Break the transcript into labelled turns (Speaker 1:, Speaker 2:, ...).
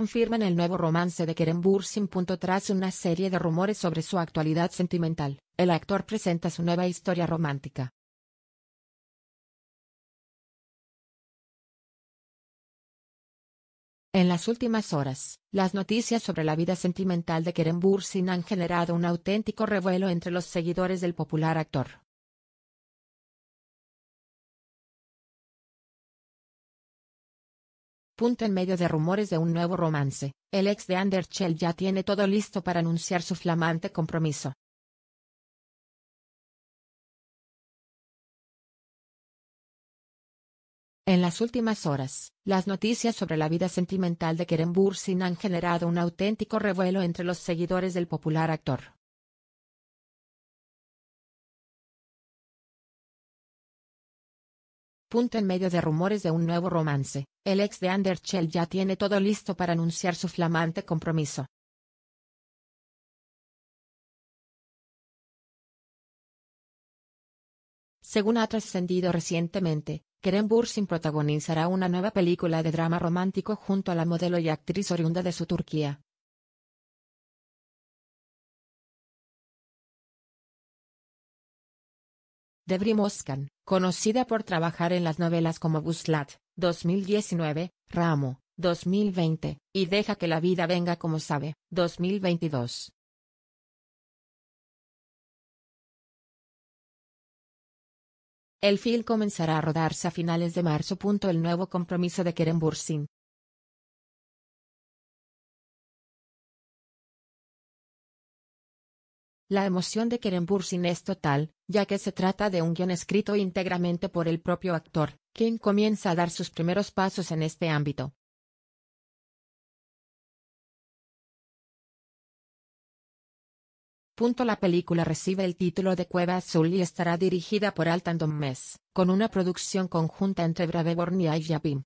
Speaker 1: confirman el nuevo romance de Keren Bursin. Tras una serie de rumores sobre su actualidad sentimental, el actor presenta su nueva historia romántica. En las últimas horas, las noticias sobre la vida sentimental de Keren Bursin han generado un auténtico revuelo entre los seguidores del popular actor. Punto en medio de rumores de un nuevo romance, el ex de Schell ya tiene todo listo para anunciar su flamante compromiso. En las últimas horas, las noticias sobre la vida sentimental de Kerem Bursin han generado un auténtico revuelo entre los seguidores del popular actor. en medio de rumores de un nuevo romance, el ex de Anderschell ya tiene todo listo para anunciar su flamante compromiso. Según ha trascendido recientemente, Keren Bursin protagonizará una nueva película de drama romántico junto a la modelo y actriz oriunda de su Turquía, Debri Moskan, conocida por trabajar en las novelas como Buslat, 2019, Ramo, 2020, y Deja que la vida venga como sabe, 2022.
Speaker 2: El film comenzará a rodarse a finales de marzo. El nuevo compromiso de Kerem Bursin,
Speaker 1: La emoción de Keren Bursin es total, ya que se trata de un guion escrito íntegramente por el propio actor, quien comienza a dar sus primeros pasos en este ámbito. La película recibe el título de Cueva Azul y estará dirigida por Altan Mess, con una producción conjunta entre Braveborn y
Speaker 2: Yabim.